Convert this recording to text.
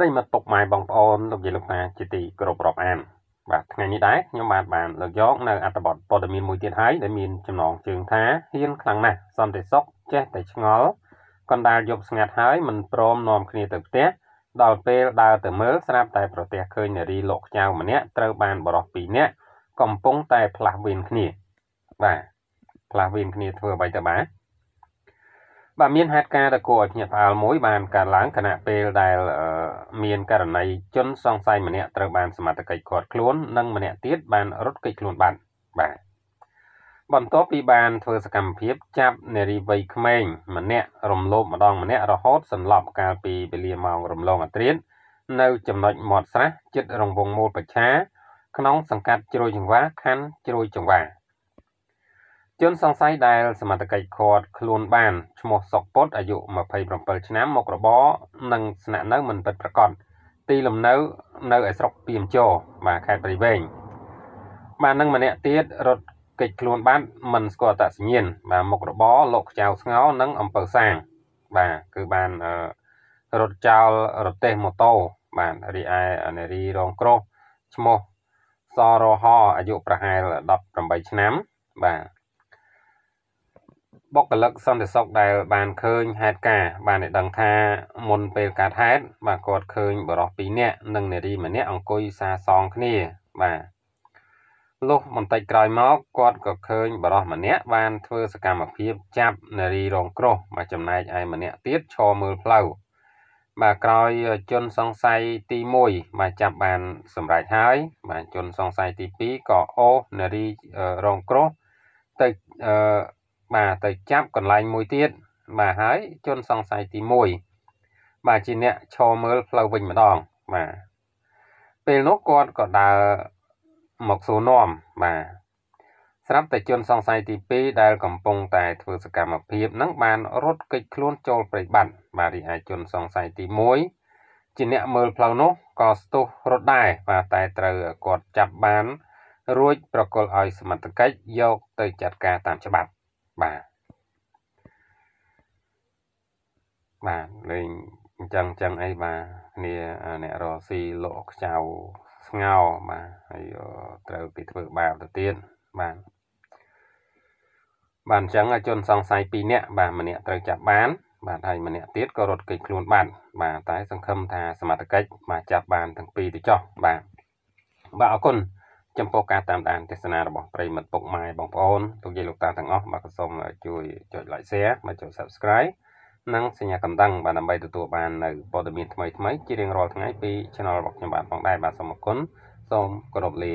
ប្រិមត្តពុកម៉ែបងប្អូនលោកយាយលោកតាជាទីគោរពរាប់អានបាទថ្ងៃនេះដែរខ្ញុំបាទបានលើកយកនៅអត្ថបទព័ត៌មានមួយទៀតហើយដែលមានចំណងជើងថាហ៊ានខ្លាំងណាស់សន្តិសុខចេះតែឆ្ងល់កណ្ដាលយប់ស្ងាត់ហើយមិនព្រមនាំគ្នាទៅផ្ទះដល់ពេលដើរទៅមើលស្រាប់តែប្រទះឃើញនារីលោកខ្ចៅម្នាក់ត្រូវបានបរិសពីរនាក់កំពុងតែផ្លាស់វេនគ្នាបាទផ្លាស់វេនគ្នាធ្វើអ្វីទៅបាទបាទមានហេតុការណ៍ដែលគួរឲ្យភ្ញាក់ផ្អើលមួយបានកើតឡើងខណៈពេលដែលមានករណីជនសង្ស័យម្នាក់ត្រូវបានសមត្ថកិច្ចឃាត់ខ្លួន និង ម្នាក់ទៀតបានរត់គេចខ្លួនបាត់បាទបន្ទាប់ពីបានធ្វើសកម្មភាព ចាប់នារីវ័យក្មេងម្នាក់រំលោភម្ដងម្នាក់រហូត សន្លប់កាលពីវេលាម៉ោងរំលងអត្រាននៅចំណុចមាត់ស្រះចិត្តរង្វង់មូល ប្រឆាក្នុងសង្កាត់ជ្រោយចង្វាខណ្ឌជ្រោយចង្វាជនសង្ស័យដែលសមត្ថកិច្ចឃាត់ខ្លួនបានឈ្មោះសុកពុតអាយុ27ឆ្នាំមករបរនិងស្នាក់នៅមិនពិតប្រាកដទីលំនៅនៅឯស្រុកពីមជោបាទខេត្តព្រៃវែងបាទនឹងម្នាក់ទៀតរត់កិច្ចខ្លួនបាន មិនស្គាល់អត្តសញ្ញាណបាទមុខរបរលោកខ្ចៅស្ងោនិងអំពើសាង បាទគឺបានរត់ចោលរទេសម៉ូតូបាទរីឯនារីរងគ្រោះឈ្មោះសរហអាយុប្រហែល18ឆ្នាំបាទបុគ្គលិកសន្តិសុខដែលបានឃើញហេតុការណ៍បានដឹងថា មុនពេលកើតហេតុបាទគាត់ឃើញ បរិសុទ្ធ2នាក់និងនារីម្នាក់អង្គុយសាសងគ្នាបាទលុះបន្តិចក្រោយមកគាត់ក៏ឃើញ បរិសម្នាក់បានធ្វើសកម្មភាព ចាប់នារីរងគ្រោះមកចំណែកឯម្នាក់ទៀតឈរមើលផ្លូវបាទក្រោយជនសង្ស័យទី1បាទចាប់បានសម្រេចហើយ បាទជនសង្ស័យទី2ក៏អូនារីរងគ្រោះទៅអឺបាទទៅចាប់កន្លែងមួយទៀតបាទហើយជនសង្ស័យទី1បាទជាអ្នកឈរមើលផ្លូវវិញម្ដងបាទពេលនោះគាត់ក៏ដើរមកសួរនាំបាទស្រាប់តែជនសង្ស័យទី2ដែលកំពុងតែធ្វើសកម្មភាពនឹងបានរត់គេចខ្លួនចូលប្រៃបាត់បាទរីឯជនសង្ស័យទី1ជាអ្នកមើលផ្លូវនោះក៏ស្ទុះរត់ដែរបាទតែត្រូវគាត់ចាប់បានរួចប្រគល់ឲ្យសមត្ថកិច្ចយកទៅចាត់ការតាមច្បាប់បាទបាទលេងអញ្ចឹងអញ្ចឹងអីបាទគ្នាអ្នករស់ស៊ីលក់ខ្ចៅស្ងោបាទហើយត្រូវគេធ្វើបាបទៅទៀតបាទបាទអញ្ចឹងជនសង្ស័យ2នាក់បាទម្នាក់ត្រូវចាប់បានបាទហើយម្នាក់ទៀតក៏រត់គេចខ្លួនបានបាទតែសង្ឃឹមថាសមត្ថកិច្ចបាទចាប់បានទាំងពីរទៅចោះបាទបាទអរគុណចំពោះការតាមដានទេសនារបស់ប្រិមិត្តពុកម៉ែបងប្អូនលោកយាយលោកតាទាំងអស់បាទក៏សូមជួយចុច like share មកចុច subscribe និងសញ្ញាកម្ដងបាទដើម្បីទទួលបាននៅព័ត៌មានថ្មីៗជារៀងរាល់ថ្ងៃពី channel របស់ខ្ញុំបាទផងដែរបាទសូមអរគុណសូមគោរពលា